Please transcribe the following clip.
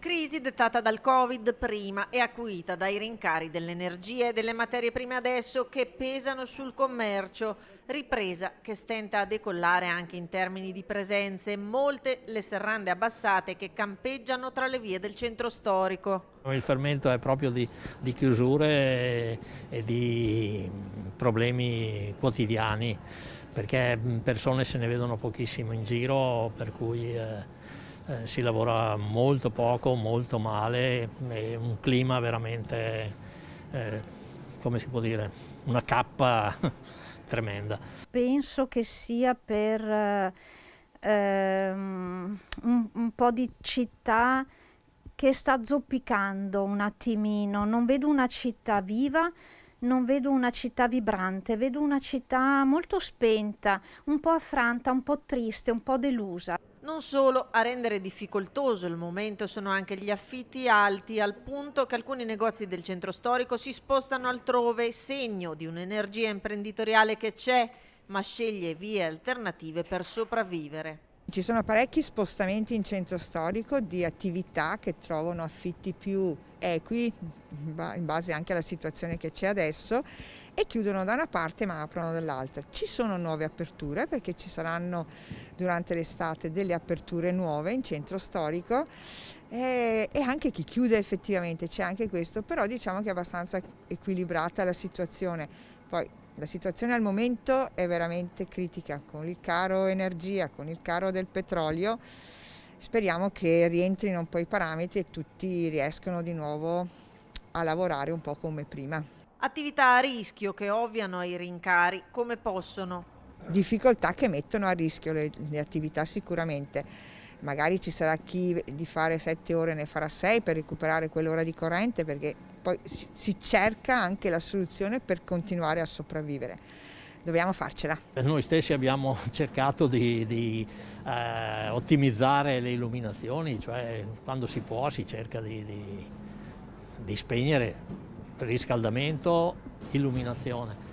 Crisi dettata dal Covid prima e acuita dai rincari dell'energia e delle materie prime adesso che pesano sul commercio, ripresa che stenta a decollare anche in termini di presenze, molte le serrande abbassate che campeggiano tra le vie del centro storico. Il fermento è proprio di, di chiusure e di mm, problemi quotidiani perché mm, persone se ne vedono pochissimo in giro per cui... Eh, eh, si lavora molto poco, molto male, è un clima veramente, eh, come si può dire, una cappa tremenda. Penso che sia per eh, ehm, un, un po' di città che sta zoppicando un attimino, non vedo una città viva, non vedo una città vibrante, vedo una città molto spenta, un po' affranta, un po' triste, un po' delusa. Non solo, a rendere difficoltoso il momento sono anche gli affitti alti, al punto che alcuni negozi del centro storico si spostano altrove, segno di un'energia imprenditoriale che c'è, ma sceglie vie alternative per sopravvivere. Ci sono parecchi spostamenti in centro storico di attività che trovano affitti più equi in base anche alla situazione che c'è adesso e chiudono da una parte ma aprono dall'altra. Ci sono nuove aperture perché ci saranno durante l'estate delle aperture nuove in centro storico e, e anche chi chiude effettivamente c'è anche questo, però diciamo che è abbastanza equilibrata la situazione. Poi la situazione al momento è veramente critica con il caro energia, con il caro del petrolio. Speriamo che rientrino un po' i parametri e tutti riescano di nuovo a lavorare un po' come prima. Attività a rischio che ovviano ai rincari, come possono? Difficoltà che mettono a rischio le, le attività sicuramente magari ci sarà chi di fare sette ore ne farà sei per recuperare quell'ora di corrente perché poi si cerca anche la soluzione per continuare a sopravvivere dobbiamo farcela. Noi stessi abbiamo cercato di, di eh, ottimizzare le illuminazioni, cioè quando si può si cerca di, di, di spegnere riscaldamento, illuminazione.